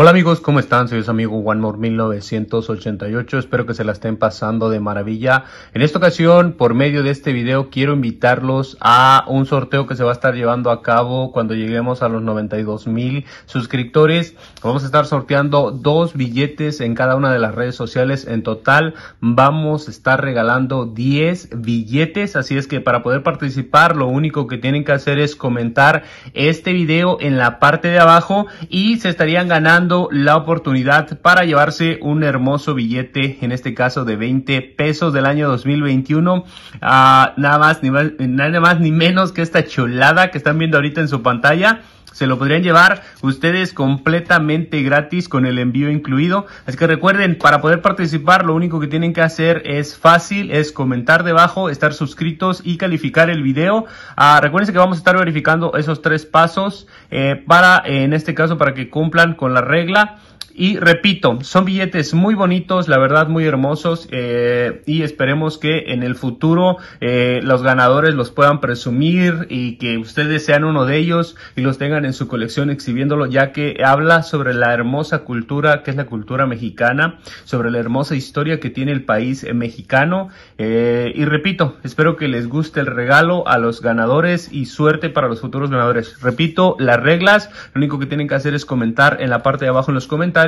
Hola amigos, ¿cómo están? Soy su amigo OneMore1988, espero que se la estén pasando de maravilla. En esta ocasión, por medio de este video, quiero invitarlos a un sorteo que se va a estar llevando a cabo cuando lleguemos a los 92 mil suscriptores. Vamos a estar sorteando dos billetes en cada una de las redes sociales. En total, vamos a estar regalando 10 billetes, así es que para poder participar, lo único que tienen que hacer es comentar este video en la parte de abajo y se estarían ganando la oportunidad para llevarse un hermoso billete, en este caso de 20 pesos del año 2021. Ah, nada más, ni nada más ni menos que esta chulada que están viendo ahorita en su pantalla se lo podrían llevar ustedes completamente gratis con el envío incluido. Así que recuerden, para poder participar lo único que tienen que hacer es fácil, es comentar debajo, estar suscritos y calificar el video. Ah, recuerden que vamos a estar verificando esos tres pasos eh, para, en este caso, para que cumplan con la regla. Y repito, son billetes muy bonitos, la verdad muy hermosos eh, y esperemos que en el futuro eh, los ganadores los puedan presumir y que ustedes sean uno de ellos y los tengan en su colección exhibiéndolo ya que habla sobre la hermosa cultura que es la cultura mexicana, sobre la hermosa historia que tiene el país eh, mexicano y repito, espero que les guste el regalo a los ganadores y suerte para los futuros ganadores. Repito, las reglas, lo único que tienen que hacer es comentar en la parte de abajo en los comentarios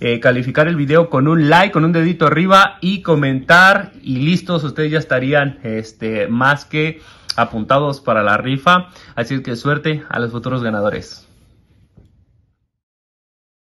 eh, calificar el video con un like, con un dedito arriba y comentar y listos, ustedes ya estarían este, más que apuntados para la rifa. Así que suerte a los futuros ganadores.